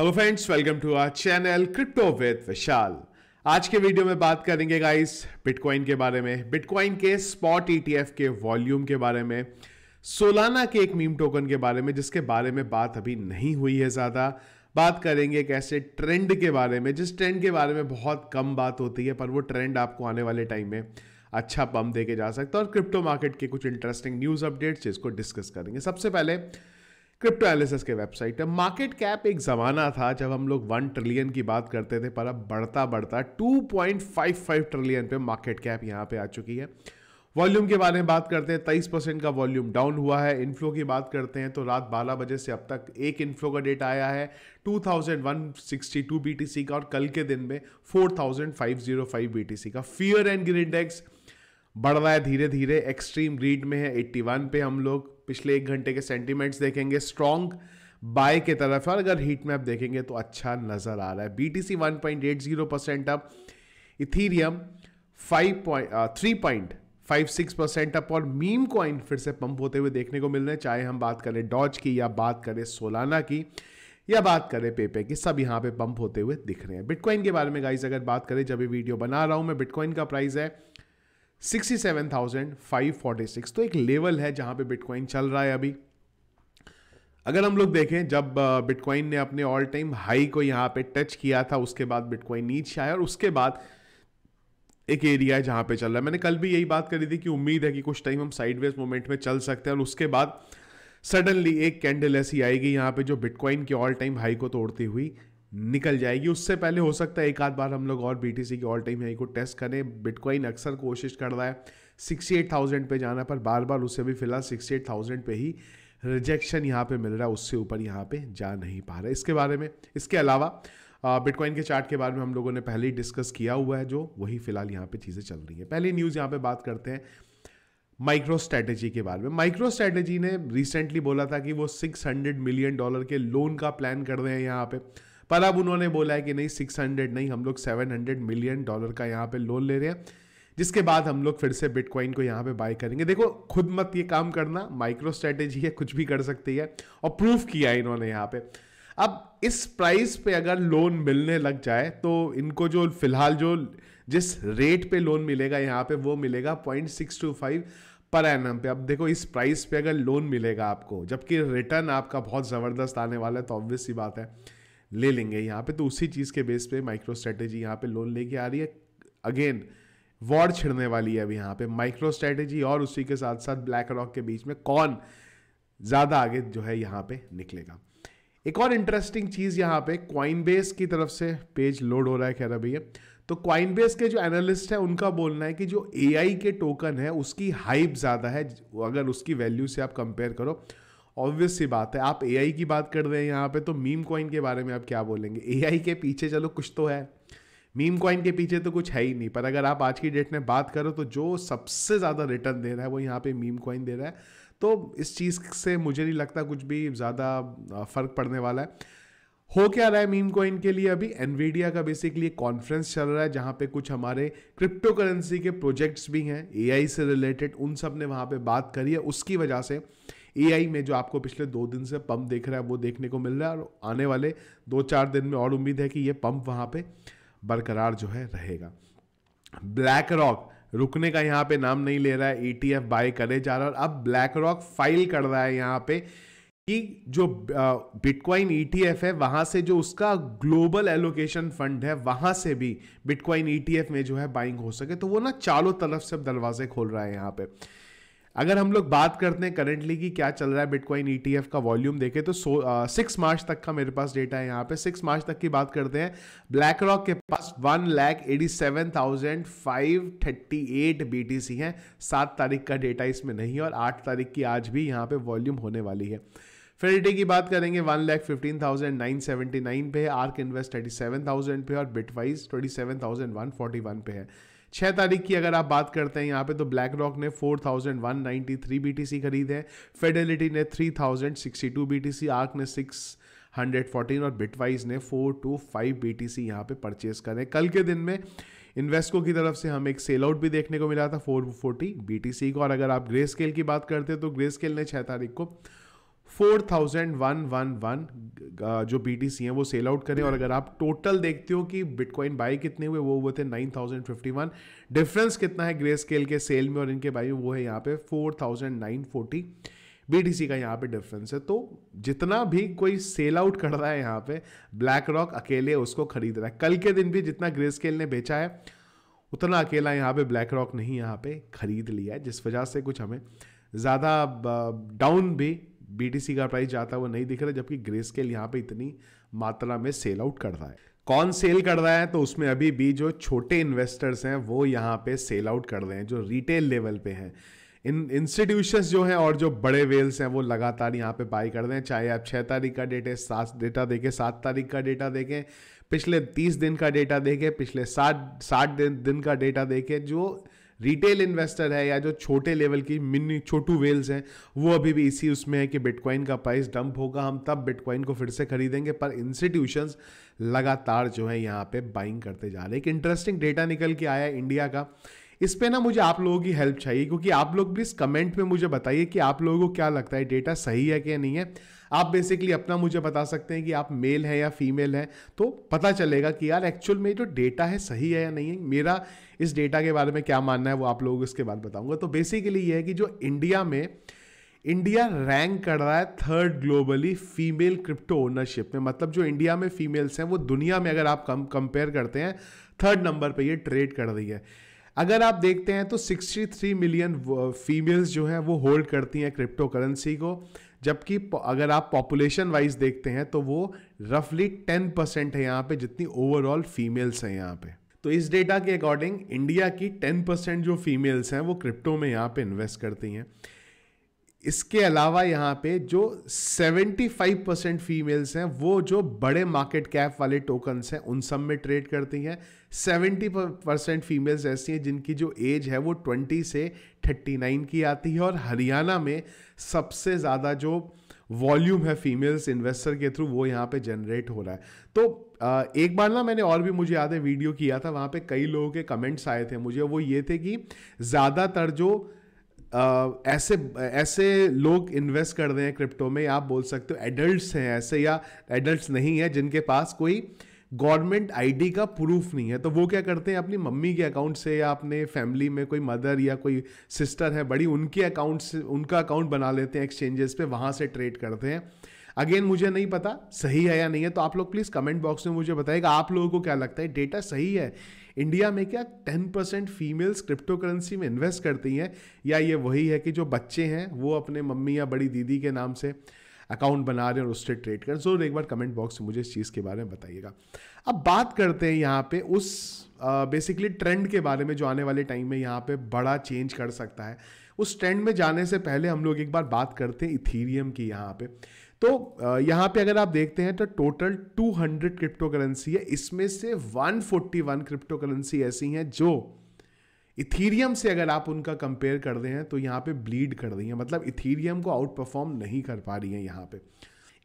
hello friends welcome to our channel crypto with Vishal आज के video में बात करेंगे गाइस बिटकॉइन के बारे में बिटकॉइन के स्पॉट ईटीएफ e के वॉल्यूम के बारे में सोलाना के एक मीम टोकन के बारे में जिसके बारे में बात अभी नहीं हुई है ज़्यादा बात करेंगे एक ऐसे ट्रेंड के बारे में जिस ट्रेंड के बारे में बहुत कम बात होती है पर वो ट्रेंड आपको आने वाले टाइम में अच्छा पम्प दे के जा सकता है और क्रिप्टो मार्केट के कुछ इंटरेस्टिंग न्यूज़ अपडेट्स इसको डिस्कस करेंगे सबसे पहले क्रिप्टो एनालिसिस के वेबसाइट है मार्केट कैप एक ज़माना था जब हम लोग वन ट्रिलियन की बात करते थे पर अब बढ़ता बढ़ता 2.55 ट्रिलियन पे मार्केट कैप यहाँ पे आ चुकी है वॉल्यूम के बारे में बात करते हैं तेईस परसेंट का वॉल्यूम डाउन हुआ है इनफ्लो की बात करते हैं तो रात बारह बजे से अब तक एक इनफ्लो का डेट आया है 2162 बीटीसी का और कल के दिन में 4505 बीटीसी का फियर एंड ग्रीन इंडेक्स बढ़ रहा है धीरे धीरे एक्सट्रीम रीड में है 81 पे हम लोग पिछले एक घंटे के सेंटीमेंट्स देखेंगे स्ट्रॉन्ग बाय के तरफ है और अगर हीट मैप देखेंगे तो अच्छा नज़र आ रहा है B T C one point eight zero percent up Ethereum five point three point five six percent up और मीम कॉइन फिर से पंप होते हुए देखने को मिल रहे हैं चाहे हम बात करें डॉज की या बात करें सोलाना की या बात करें पेपे की सब यहाँ पे पंप होते हुए दिख रहे हैं बिटकॉइन के बारे में गाइज अगर बात करें जब ये वीडियो बना रहा हूँ मैं बिटकॉइन का प्राइस है 67,546 तो एक लेवल है जहां पे बिटकॉइन चल रहा है अभी अगर हम लोग देखें जब बिटकॉइन ने अपने ऑल टाइम हाई को यहां पे टच किया था उसके बाद बिटकॉइन नीचे आया और उसके बाद एक एरिया है जहां पे चल रहा है मैंने कल भी यही बात करी थी कि उम्मीद है कि कुछ टाइम हम साइडवेज मोमेंट में चल सकते हैं और उसके बाद सडनली एक कैंडल ऐसी आएगी यहाँ पे जो बिटकॉइन के ऑल टाइम हाई को तोड़ती हुई निकल जाएगी उससे पहले हो सकता है एक आध बार हम लोग और बी की ऑल टाइम हाई को टेस्ट करें बिटकॉइन अक्सर कोशिश कर रहा है सिक्सटी एट थाउजेंड पर जाना पर बार बार उसे भी फिलहाल सिक्सटी एट थाउजेंड पर ही रिजेक्शन यहाँ पे मिल रहा है उससे ऊपर यहाँ पे जा नहीं पा रहा है इसके बारे में इसके अलावा बिटकॉइन के चार्ट के बारे में हम लोगों ने पहले ही डिस्कस किया हुआ है जो वही फिलहाल यहाँ पे चीज़ें चल रही हैं पहली न्यूज़ यहाँ पे बात करते हैं माइक्रो स्ट्रैटेजी के बारे में माइक्रो स्ट्रैटेजी ने रिसेंटली बोला था कि वो सिक्स मिलियन डॉलर के लोन का प्लान कर रहे हैं यहाँ पे पर अब उन्होंने बोला है कि नहीं सिक्स हंड्रेड नहीं हम लोग सेवन हंड्रेड मिलियन डॉलर का यहाँ पे लोन ले रहे हैं जिसके बाद हम लोग फिर से बिटकॉइन को यहाँ पे बाय करेंगे देखो खुद मत ये काम करना माइक्रो स्ट्रेटेजी है कुछ भी कर सकती है और प्रूफ किया है इन्होंने यहाँ पे अब इस प्राइस पे अगर लोन मिलने लग जाए तो इनको जो फिलहाल जो जिस रेट पे लोन मिलेगा यहाँ पे वो मिलेगा पॉइंट सिक्स टू फाइव पर एन पे अब देखो इस प्राइस पे अगर लोन मिलेगा आपको जबकि रिटर्न आपका बहुत ज़बरदस्त आने वाला है तो ऑब्वियस सी बात है ले लेंगे यहाँ पे तो उसी चीज़ के बेस पे माइक्रो स्ट्रेटेजी यहाँ पे लोन लेके आ रही है अगेन वॉर छिड़ने वाली है अभी यहाँ पे माइक्रो स्ट्रेटेजी और उसी के साथ साथ ब्लैक रॉक के बीच में कौन ज़्यादा आगे जो है यहाँ पे निकलेगा एक और इंटरेस्टिंग चीज़ यहाँ पे क्वाइनबेस की तरफ से पेज लोड हो रहा है कह रहा भैया तो क्वाइनबेस के जो एनालिस्ट है उनका बोलना है कि जो ए के टोकन है उसकी हाइप ज़्यादा है अगर उसकी वैल्यू से आप कंपेयर करो ऑब्वियस सी बात है आप ए की बात कर रहे हैं यहाँ पे तो मीम कॉइन के बारे में आप क्या बोलेंगे ए के पीछे चलो कुछ तो है मीम कॉइन के पीछे तो कुछ है ही नहीं पर अगर आप आज की डेट में बात करो तो जो सबसे ज़्यादा रिटर्न दे रहा है वो यहाँ पे मीम कॉइन दे रहा है तो इस चीज़ से मुझे नहीं लगता कुछ भी ज़्यादा फ़र्क पड़ने वाला है हो क्या रहा है मीम कॉइन के लिए अभी एनवीडिया का बेसिकली एक कॉन्फ्रेंस चल रहा है जहाँ पे कुछ हमारे क्रिप्टो करेंसी के प्रोजेक्ट्स भी हैं एआई से रिलेटेड उन सब ने वहाँ पे बात करी है उसकी वजह से ए में जो आपको पिछले दो दिन से पंप देख रहा है वो देखने को मिल रहा है और आने वाले दो चार दिन में और उम्मीद है कि ये पंप वहाँ पर बरकरार जो है रहेगा ब्लैक रॉक रुकने का यहाँ पे नाम नहीं ले रहा है ई टी बाय करे जा रहा है और अब ब्लैक रॉक फाइल कर रहा है यहाँ पे कि जो बिटकॉइन ईटीएफ e है वहां से जो उसका ग्लोबल एलोकेशन फंड है वहां से भी बिटकॉइन ईटीएफ e में जो है बाइंग हो सके तो वो ना चारों तरफ से दरवाजे खोल रहा है यहाँ पे अगर हम लोग बात करते हैं करेंटली कि क्या चल रहा है बिटकॉइन ईटीएफ e का वॉल्यूम देखें तो सिक्स मार्च तक का मेरे पास डेटा है यहाँ पे सिक्स मार्च तक की बात करते हैं ब्लैक रॉक के पास one lakh eighty seven thousand five thirty eight B T C है सात तारीख का डेटा इसमें नहीं है और आठ तारीख की आज भी यहाँ पे वॉल्यूम होने वाली है फेरिटी की बात करेंगे one lakh fifteen thousand nine seventy nine पे है ARK invest thirty seven thousand पे और Bitwise twenty seven thousand one forty one पे है छह तारीख की अगर आप बात करते हैं यहां पे तो ब्लैक रॉक ने 4,193 खरीद खरीदे फेडेलिटी ने 3,062 बीटीसी आर्क ने 614 और बिटवाइज ने 425 बीटीसी यहाँ पे परचेज करें कल के दिन में इन्वेस्को की तरफ से हम एक सेल आउट भी देखने को मिला था 440 सी को और अगर आप ग्रे स्केल की बात करते हैं तो ग्रे स्केल ने छह तारीख को four thousand one one one जो बी टी सी हैं वो सेल आउट करें और अगर आप टोटल देखते हो कि बिटकॉइन बाई कितने हुए वो हुए थे nine thousand fifty one difference कितना है ग्रे स्केल के सेल में और इनके बाई में वो है यहाँ पे four thousand nine forty B का यहाँ पे डिफरेंस है तो जितना भी कोई सेल आउट कर रहा है यहाँ पे ब्लैक रॉक अकेले उसको खरीद रहा है कल के दिन भी जितना ग्रे स्केल ने बेचा है उतना अकेला यहाँ पे ब्लैक रॉक नहीं यहाँ पे खरीद लिया है जिस वजह से कुछ हमें ज़्यादा डाउन भी बीटीसी का प्राइस जाता है वो नहीं दिख रहा जबकि ग्रेस्केल यहाँ पे इतनी मात्रा में सेल आउट कर रहा है कौन सेल कर रहा है तो उसमें अभी भी जो छोटे इन्वेस्टर्स हैं वो यहाँ पे सेल आउट कर रहे हैं जो रिटेल लेवल पे हैं इन इंस्टीट्यूशंस जो हैं और जो बड़े वेल्स हैं वो लगातार यहाँ पे बाई कर रहे हैं चाहे आप छः तारीख का डेटे सात डेटा देखें सात तारीख का डेटा देखें पिछले तीस दिन का डेटा देखें पिछले सात साठ दिन दिन का डेटा देखें जो रिटेल इन्वेस्टर है या जो छोटे लेवल की मिनी छोटू वेल्स हैं वो अभी भी इसी उसमें है कि बिटकॉइन का प्राइस डंप होगा हम तब बिटकॉइन को फिर से खरीदेंगे पर इंस्टीट्यूशंस लगातार जो है यहाँ पे बाइंग करते जा रहे हैं एक इंटरेस्टिंग डेटा निकल के आया इंडिया का इस पर ना मुझे आप लोगों की हेल्प चाहिए क्योंकि आप लोग प्लीज़ कमेंट में मुझे बताइए कि आप लोगों को क्या लगता है डेटा सही है कि नहीं है आप बेसिकली अपना मुझे बता सकते हैं कि आप मेल हैं या फीमेल हैं तो पता चलेगा कि यार एक्चुअल में जो डेटा है सही है या नहीं है मेरा इस डेटा के बारे में क्या मानना है वो आप लोग इसके बाद बताऊंगा तो बेसिकली ये है कि जो इंडिया में इंडिया रैंक कर रहा है third globally female crypto ownership में मतलब जो इंडिया में फीमेल्स हैं वो दुनिया में अगर आप कम कंपेयर करते हैं थर्ड नंबर पे ये ट्रेड कर रही है अगर आप देखते हैं तो 63 मिलियन फीमेल्स जो हैं वो होल्ड करती हैं क्रिप्टो करेंसी को जबकि अगर आप पॉपुलेशन वाइज देखते हैं तो वो रफली 10 परसेंट है यहाँ पे जितनी ओवरऑल फीमेल्स हैं यहाँ पे तो इस डेटा के अकॉर्डिंग इंडिया की 10 परसेंट जो फीमेल्स हैं वो क्रिप्टो में यहाँ पे इन्वेस्ट करती हैं इसके अलावा यहाँ पे जो 75 परसेंट फीमेल्स हैं वो जो बड़े मार्केट कैप वाले टोकन्स हैं उन सब में ट्रेड करती हैं 70 परसेंट फीमेल्स ऐसी हैं जिनकी जो एज है वो 20 से 39 की आती है और हरियाणा में सबसे ज़्यादा जो वॉल्यूम है फीमेल्स इन्वेस्टर के थ्रू वो यहाँ पे जनरेट हो रहा है तो एक बार ना मैंने और भी मुझे याद है वीडियो किया था वहाँ पे कई लोगों के कमेंट्स आए थे मुझे वो ये थे कि ज़्यादातर जो ऐसे ऐसे लोग इन्वेस्ट कर रहे हैं क्रिप्टो में आप बोल सकते हो एडल्ट हैं ऐसे या एडल्ट नहीं है जिनके पास कोई गवर्नमेंट आईडी का प्रूफ नहीं है तो वो क्या करते हैं अपनी मम्मी के अकाउंट से या अपने फैमिली में कोई मदर या कोई सिस्टर है बड़ी उनके अकाउंट से उनका अकाउंट बना लेते हैं एक्सचेंजेस पे वहाँ से ट्रेड करते हैं अगेन मुझे नहीं पता सही है या नहीं है तो आप लोग प्लीज़ कमेंट बॉक्स में मुझे बताएगा आप लोगों को क्या लगता है डेटा सही है इंडिया में क्या ten percent females cryptocurrency में इन्वेस्ट करती हैं या ये वही है कि जो बच्चे हैं वो अपने मम्मी या बड़ी दीदी के नाम से अकाउंट बना रहे हैं और उससे ट्रेड कर जरूर एक बार कमेंट बॉक्स में मुझे इस चीज़ के बारे में बताइएगा अब बात करते हैं यहाँ पे उस बेसिकली ट्रेंड के बारे में जो आने वाले टाइम में यहाँ पे बड़ा चेंज कर सकता है उस ट्रेंड में जाने से पहले हम लोग एक बार बात करते हैं इथीरियम की यहाँ पर तो यहाँ पे अगर आप देखते हैं तो टोटल 200 क्रिप्टो करेंसी है इसमें से 141 क्रिप्टो करेंसी ऐसी हैं जो इथीरियम से अगर आप उनका कंपेयर कर रहे हैं तो यहाँ पे ब्लीड कर रही हैं मतलब इथीरियम को आउट परफॉर्म नहीं कर पा रही हैं यहाँ पे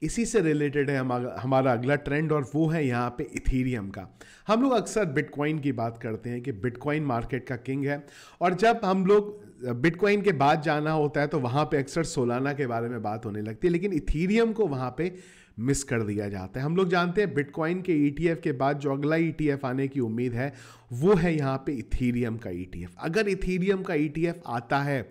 इसी से रिलेटेड है हमारा हमारा अगला ट्रेंड और वो है यहाँ पे इथीरियम का हम लोग अक्सर बिटकॉइन की बात करते हैं कि बिटकॉइन मार्केट का किंग है और जब हम लोग बिटकॉइन के बाद जाना होता है तो वहाँ पे अक्सर सोलाना के बारे में बात होने लगती है लेकिन इथीरियम को वहाँ पे मिस कर दिया जाता है हम लोग जानते हैं बिटकॉइन के ईटीएफ e के बाद जो अगला ईटीएफ e आने की उम्मीद है वो है यहाँ पे इथीरियम का ईटीएफ e अगर इथीरियम का ईटीएफ आता है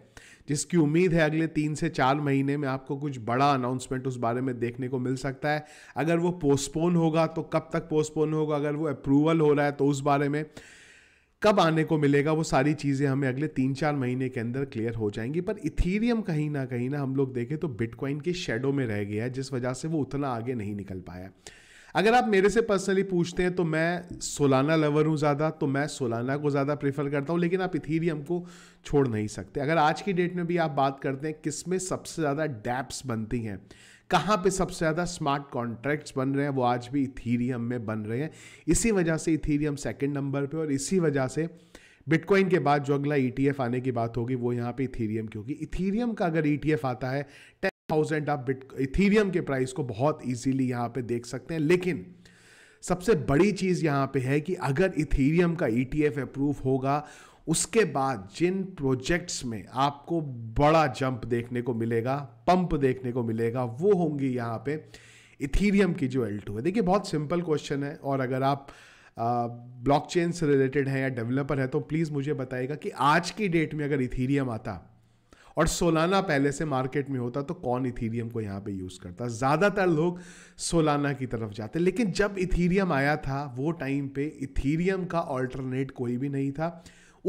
जिसकी उम्मीद है अगले तीन से चार महीने में आपको कुछ बड़ा अनाउंसमेंट उस बारे में देखने को मिल सकता है अगर वो पोस्टपोन होगा तो कब तक पोस्टपोन होगा अगर वो अप्रूवल हो रहा है तो उस बारे में कब आने को मिलेगा वो सारी चीज़ें हमें अगले तीन चार महीने के अंदर क्लियर हो जाएंगी पर इथीरियम कहीं ना कहीं ना हम लोग देखें तो बिटकॉइन के शेडो में रह गया है जिस वजह से वो उतना आगे नहीं निकल पाया अगर आप मेरे से पर्सनली पूछते हैं तो मैं सोलाना लवर हूँ ज़्यादा तो मैं सोलाना को ज़्यादा प्रेफर करता हूँ लेकिन आप इथीरियम को छोड़ नहीं सकते अगर आज की डेट में भी आप बात करते हैं किस में सबसे ज़्यादा डैप्स बनती हैं कहाँ पे सबसे ज़्यादा स्मार्ट कॉन्ट्रैक्ट्स बन रहे हैं वो आज भी इथीरियम में बन रहे हैं इसी वजह से इथीरियम सेकेंड नंबर पे और इसी वजह से बिटकॉइन के बाद जो अगला ई e आने की बात होगी वो यहाँ पे इथीरियम की होगी इथीरियम का अगर ई e आता है टेन थाउजेंड आप बिट इथीरियम के प्राइस को बहुत इजीली यहां पे देख सकते हैं लेकिन सबसे बड़ी चीज़ यहां पे है कि अगर इथीरियम का ई e अप्रूव होगा उसके बाद जिन प्रोजेक्ट्स में आपको बड़ा जंप देखने को मिलेगा पंप देखने को मिलेगा वो होंगी यहाँ पे इथीरियम की जो एल टू है देखिए बहुत सिंपल क्वेश्चन है और अगर आप चेन से रिलेटेड हैं या डेवलपर हैं तो प्लीज़ मुझे बताइएगा कि आज की डेट में अगर इथीरियम आता और सोलाना पहले से मार्केट में होता तो कौन इथीरियम को यहाँ पे यूज़ करता ज़्यादातर लोग सोलाना की तरफ जाते लेकिन जब इथीरियम आया था वो टाइम पे इथीरियम का ऑल्टरनेट कोई भी नहीं था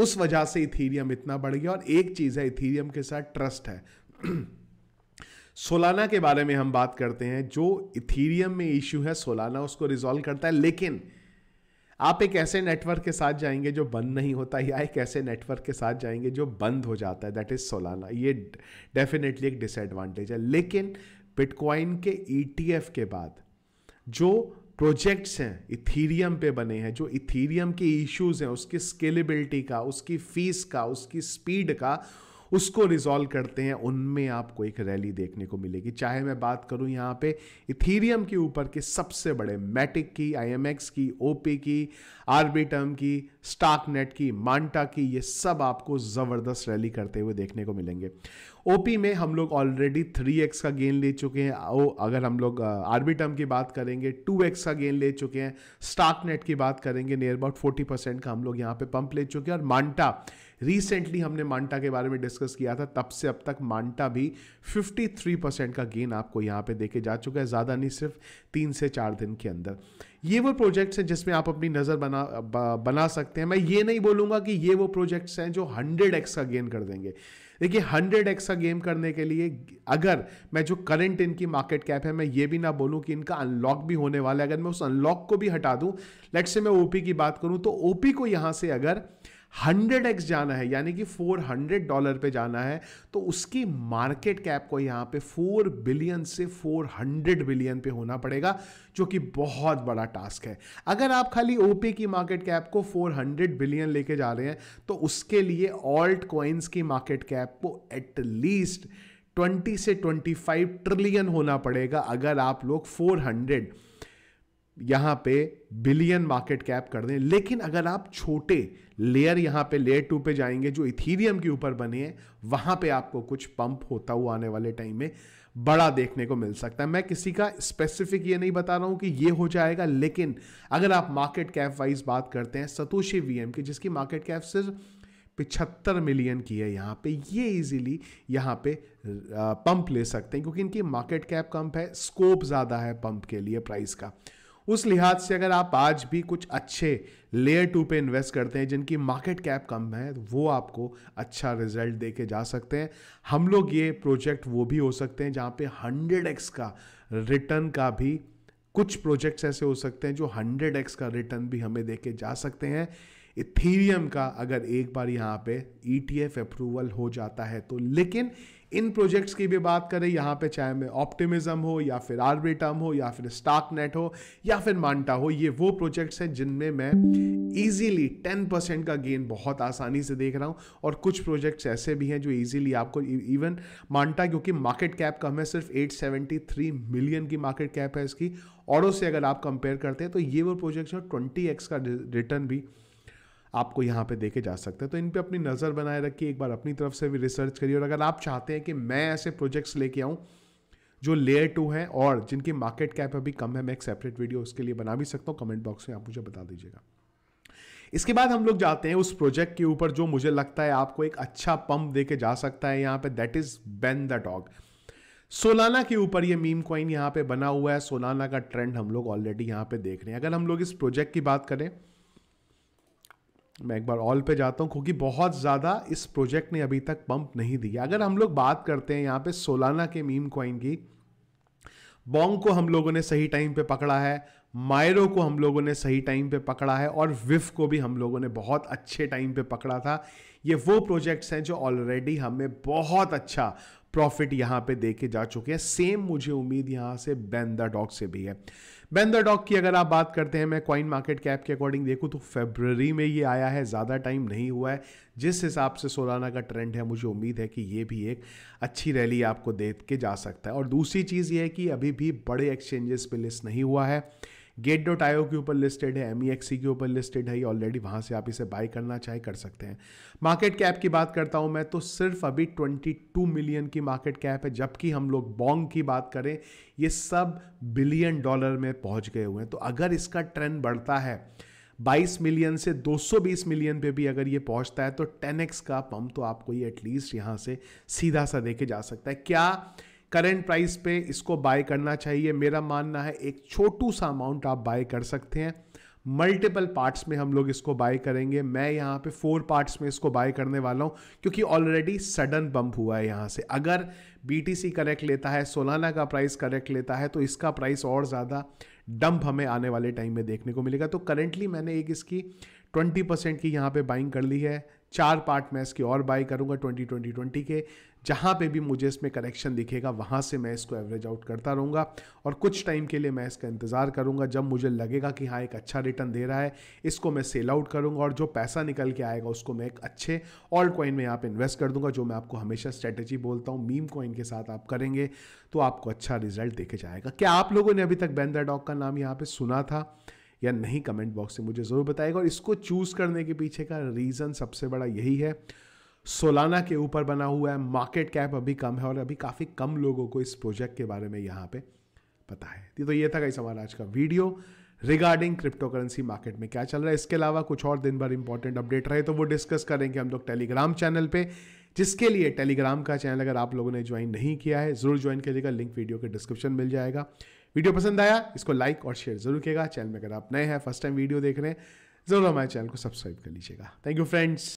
उस वजह से इथीरियम इतना बढ़ गया और एक चीज़ है इथीरियम के साथ ट्रस्ट है सोलाना के बारे में हम बात करते हैं जो इथीरियम में इश्यू है सोलाना उसको रिजॉल्व करता है लेकिन आप एक ऐसे नेटवर्क के साथ जाएंगे जो बंद नहीं होता या एक ऐसे नेटवर्क के साथ जाएंगे जो बंद हो जाता है दैट इज़ सोलाना ये डेफिनेटली एक डिसएडवांटेज है लेकिन बिटकॉइन के ईटीएफ e के बाद जो प्रोजेक्ट्स हैं इथीरियम पे बने हैं जो इथीरियम के इश्यूज हैं उसकी स्केलेबिलिटी का उसकी फीस का उसकी स्पीड का उसको रिजॉल्व करते हैं उनमें आपको एक रैली देखने को मिलेगी चाहे मैं बात करूं यहाँ पे इथीरियम के ऊपर के सबसे बड़े मैटिक की आईएमएक्स की ओपी की आर्बिटम की नेट की मांटा की ये सब आपको ज़बरदस्त रैली करते हुए देखने को मिलेंगे ओपी में हम लोग ऑलरेडी थ्री एक्स का गेन ले चुके हैं ओ अगर हम लोग आर्बिटम की बात करेंगे टू एक्स का गेन ले चुके हैं नेट की बात करेंगे नियर अबाउट फोर्टी परसेंट का हम लोग यहाँ पे पंप ले चुके हैं और मांटा रिसेंटली हमने मांटा के बारे में डिस्कस किया था तब से अब तक मांटा भी 53 परसेंट का गेन आपको यहाँ पे देखे जा चुका है ज़्यादा नहीं सिर्फ तीन से चार दिन के अंदर ये वो प्रोजेक्ट्स हैं जिसमें आप अपनी नज़र बना बना सकते हैं मैं ये नहीं बोलूँगा कि ये वो प्रोजेक्ट्स हैं जो हंड्रेड का गेन कर देंगे देखिए हंड्रेड एक्स का गेम करने के लिए अगर मैं जो करंट इनकी मार्केट कैप है मैं ये भी ना बोलूँ कि इनका अनलॉक भी होने वाला है अगर मैं उस अनलॉक को भी हटा दूँ लेट से मैं ओपी की बात करूँ तो ओपी को यहाँ से अगर हंड्रेड एक्स जाना है यानी कि फोर हंड्रेड डॉलर पे जाना है तो उसकी मार्केट कैप को यहाँ पे फोर बिलियन से फोर हंड्रेड बिलियन पे होना पड़ेगा जो कि बहुत बड़ा टास्क है अगर आप खाली ओपी की मार्केट कैप को फोर हंड्रेड बिलियन लेके जा रहे हैं तो उसके लिए ऑल्ट कॉइन्स की मार्केट कैप को एटलीस्ट ट्वेंटी से ट्वेंटी फाइव ट्रिलियन होना पड़ेगा अगर आप लोग फोर हंड्रेड यहां पे बिलियन मार्केट कैप कर दें लेकिन अगर आप छोटे लेयर यहां पे लेयर टू पे जाएंगे जो इथीरियम के ऊपर बने हैं वहां पे आपको कुछ पंप होता हुआ आने वाले टाइम में बड़ा देखने को मिल सकता है मैं किसी का स्पेसिफिक ये नहीं बता रहा हूं कि ये हो जाएगा लेकिन अगर आप मार्केट कैप वाइज बात करते हैं सतोशी वीएम की जिसकी मार्केट कैप सिर्फ पिछहत्तर मिलियन की है यहाँ पे ये इजीली यहाँ पे पंप ले सकते हैं क्योंकि इनकी मार्केट कैप कम है स्कोप ज़्यादा है पंप के लिए प्राइस का उस लिहाज से अगर आप आज भी कुछ अच्छे लेयर टू पे इन्वेस्ट करते हैं जिनकी मार्केट कैप कम है तो वो आपको अच्छा रिजल्ट दे के जा सकते हैं हम लोग ये प्रोजेक्ट वो भी हो सकते हैं जहाँ पे हंड्रेड एक्स का रिटर्न का भी कुछ प्रोजेक्ट्स ऐसे हो सकते हैं जो हंड्रेड एक्स का रिटर्न भी हमें दे के जा सकते हैं इथीरियम का अगर एक बार यहाँ पे ई e अप्रूवल हो जाता है तो लेकिन इन प्रोजेक्ट्स की भी बात करें यहाँ पे चाहे मैं ऑप्टिमिज्म हो या फिर आर्बिटम हो या फिर स्टाक नेट हो या फिर मांटा हो ये वो प्रोजेक्ट्स हैं जिनमें मैं इजीली टेन परसेंट का गेन बहुत आसानी से देख रहा हूँ और कुछ प्रोजेक्ट्स ऐसे भी हैं जो इजीली आपको इवन e-, मांटा क्योंकि मार्केट कैप कम है सिर्फ 873 मिलियन की मार्केट कैप है इसकी और से अगर आप कंपेयर करते हैं तो ये वो प्रोजेक्ट्स हैं ट्वेंटी एक्स का रिटर्न भी आपको यहाँ पे देखे जा सकते हैं तो इन पर अपनी नज़र बनाए रखिए एक बार अपनी तरफ से भी रिसर्च करिए और अगर आप चाहते हैं कि मैं ऐसे प्रोजेक्ट्स लेके आऊँ जो लेयर टू हैं और जिनकी मार्केट कैप अभी कम है मैं एक सेपरेट वीडियो उसके लिए बना भी सकता हूँ कमेंट बॉक्स में आप मुझे बता दीजिएगा इसके बाद हम लोग जाते हैं उस प्रोजेक्ट के ऊपर जो मुझे लगता है आपको एक अच्छा पंप दे के जा सकता है यहाँ पे that is Ben the dog Solana के ऊपर ये मीम कॉइन यहाँ पे बना हुआ है सोलाना का ट्रेंड हम लोग ऑलरेडी यहाँ पे देख रहे हैं अगर हम लोग इस प्रोजेक्ट की बात करें मैं एक बार ऑल पे जाता हूँ क्योंकि बहुत ज़्यादा इस प्रोजेक्ट ने अभी तक पंप नहीं दिया अगर हम लोग बात करते हैं यहाँ पे सोलाना के मीम कॉइन की बॉन्ग को हम लोगों ने सही टाइम पे पकड़ा है मायरो को हम लोगों ने सही टाइम पे पकड़ा है और विफ को भी हम लोगों ने बहुत अच्छे टाइम पे पकड़ा था ये वो प्रोजेक्ट्स हैं जो ऑलरेडी हमें बहुत अच्छा प्रॉफिट यहाँ पे दे के जा चुके हैं सेम मुझे उम्मीद यहाँ से बैंदा डॉग से भी है बेंदर डॉग की अगर आप बात करते हैं मैं क्वाइन मार्केट कैप के अकॉर्डिंग देखूँ तो फेबररी में ये आया है ज़्यादा टाइम नहीं हुआ है जिस हिसाब से सोलाना का ट्रेंड है मुझे उम्मीद है कि ये भी एक अच्छी रैली आपको दे के जा सकता है और दूसरी चीज़ ये है कि अभी भी बड़े एक्सचेंजेस पर लिस्ट नहीं हुआ है गेट डॉट आयो के ऊपर लिस्टेड है एम e e के ऊपर लिस्टेड है ऑलरेडी वहाँ से आप इसे बाय करना चाहे कर सकते हैं मार्केट कैप की बात करता हूँ मैं तो सिर्फ अभी 22 मिलियन की मार्केट कैप है जबकि हम लोग बॉन्ग की बात करें ये सब बिलियन डॉलर में पहुंच गए हुए हैं तो अगर इसका ट्रेंड बढ़ता है 22 मिलियन से 220 मिलियन पे भी अगर ये पहुंचता है तो 10x का पंप तो आपको ये एटलीस्ट यहाँ से सीधा सा देखे जा सकता है क्या करेंट प्राइस पे इसको बाय करना चाहिए मेरा मानना है एक छोटू सा अमाउंट आप बाय कर सकते हैं मल्टीपल पार्ट्स में हम लोग इसको बाय करेंगे मैं यहाँ पे फोर पार्ट्स में इसको बाय करने वाला हूँ क्योंकि ऑलरेडी सडन बम्प हुआ है यहाँ से अगर सी करेक्ट लेता है सोलाना का प्राइस करेक्ट लेता है तो इसका प्राइस और ज़्यादा डंप हमें आने वाले टाइम में देखने को मिलेगा तो करेंटली मैंने एक इसकी 20 परसेंट की यहाँ पे बाइंग कर ली है चार पार्ट मैं इसके और बाई करूँगा ट्वेंटी ट्वेंटी ट्वेंटी के जहाँ पे भी मुझे इसमें करेक्शन दिखेगा वहाँ से मैं इसको एवरेज आउट करता रहूँगा और कुछ टाइम के लिए मैं इसका इंतज़ार करूँगा जब मुझे लगेगा कि हाँ एक अच्छा रिटर्न दे रहा है इसको मैं सेल आउट करूंगा और जो पैसा निकल के आएगा उसको मैं एक अच्छे ऑल्ड कॉइन में यहाँ पर इन्वेस्ट कर दूँगा जो मैं आपको हमेशा स्ट्रैटेजी बोलता हूँ मीम कॉइन के साथ आप करेंगे तो आपको अच्छा रिजल्ट देखे जाएगा क्या आप लोगों ने अभी तक बैंदा डॉग का नाम यहाँ पर सुना था या नहीं कमेंट बॉक्स में मुझे ज़रूर बताएगा और इसको चूज़ करने के पीछे का रीज़न सबसे बड़ा यही है सोलाना के ऊपर बना हुआ है मार्केट कैप अभी कम है और अभी काफ़ी कम लोगों को इस प्रोजेक्ट के बारे में यहाँ पे पता है तो ये था कई हमारा आज का video regarding crypto currency market में क्या चल रहा है इसके अलावा कुछ और दिन भर इंपॉर्टेंट अपडेट रहे तो वो डिस्कस करेंगे हम लोग टेलीग्राम चैनल पे जिसके लिए टेलीग्राम का चैनल अगर आप लोगों ने ज्वाइन नहीं किया है ज़रूर ज्वाइन करिएगा लिंक वीडियो के डिस्क्रिप्शन मिल जाएगा वीडियो पसंद आया इसको लाइक और शेयर जरूर किएगा चैनल में अगर आप नए हैं फर्स्ट टाइम वीडियो देख रहे हैं जरूर हमारे चैनल को सब्सक्राइब कर लीजिएगा थैंक यू फ्रेंड्स